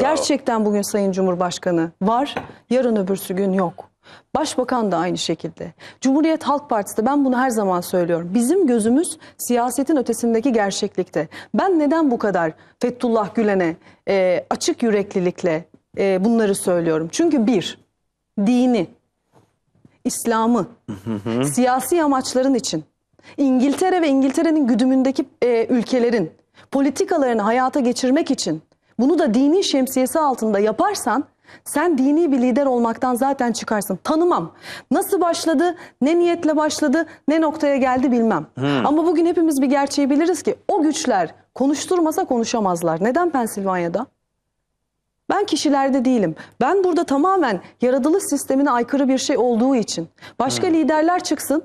Gerçekten bugün Sayın Cumhurbaşkanı var, yarın öbürsü gün yok. Başbakan da aynı şekilde. Cumhuriyet Halk Partisi de ben bunu her zaman söylüyorum. Bizim gözümüz siyasetin ötesindeki gerçeklikte. Ben neden bu kadar Fethullah Gülen'e e, açık yüreklilikle e, bunları söylüyorum? Çünkü bir, dini, İslam'ı, siyasi amaçların için İngiltere ve İngiltere'nin güdümündeki e, ülkelerin politikalarını hayata geçirmek için bunu da dini şemsiyesi altında yaparsan sen dini bir lider olmaktan zaten çıkarsın. Tanımam. Nasıl başladı, ne niyetle başladı, ne noktaya geldi bilmem. Hmm. Ama bugün hepimiz bir gerçeği biliriz ki o güçler konuşturmasa konuşamazlar. Neden Pensilvanya'da? Ben kişilerde değilim. Ben burada tamamen yaratılış sistemine aykırı bir şey olduğu için. Başka hmm. liderler çıksın,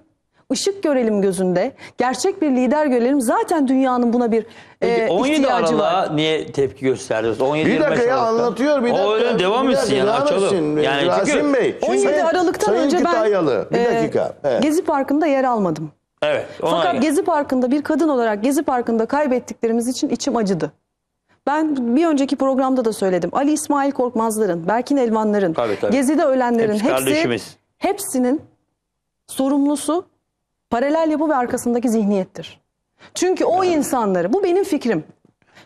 ışık görelim gözünde, gerçek bir lider görelim. Zaten dünyanın buna bir Peki, 17 e, Aralık'a var. niye tepki gösteriyoruz? 17 Bir dakika ya anlatıyor bir dakika. O öyle devam etsin ya? açalım. Yani Rasim Bey. 17 Sayın- Aralık'tan Sayın önce ben Kütahyalı, bir e, dakika, evet. Gezi Parkı'nda yer almadım. Evet. Fakat gel. Gezi Parkı'nda bir kadın olarak Gezi Parkı'nda kaybettiklerimiz için içim acıdı. Ben bir önceki programda da söyledim. Ali İsmail Korkmazların, Berkin Elvanların, Tabii, tabii. Gezi'de ölenlerin Hepsi hepsi, hepsinin sorumlusu paralel yapı ve arkasındaki zihniyettir. Çünkü o insanları, bu benim fikrim.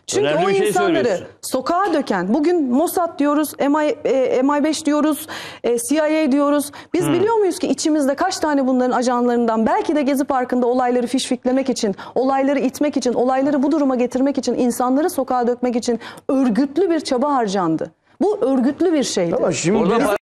Çünkü Önemli o şey insanları sokağa döken, bugün Mossad diyoruz, MI, e, MI5 diyoruz, e, CIA diyoruz. Biz hmm. biliyor muyuz ki içimizde kaç tane bunların ajanlarından belki de Gezi Parkı'nda olayları fişfiklemek için, olayları itmek için, olayları bu duruma getirmek için, insanları sokağa dökmek için örgütlü bir çaba harcandı. Bu örgütlü bir şeydi. Ama şimdi Orada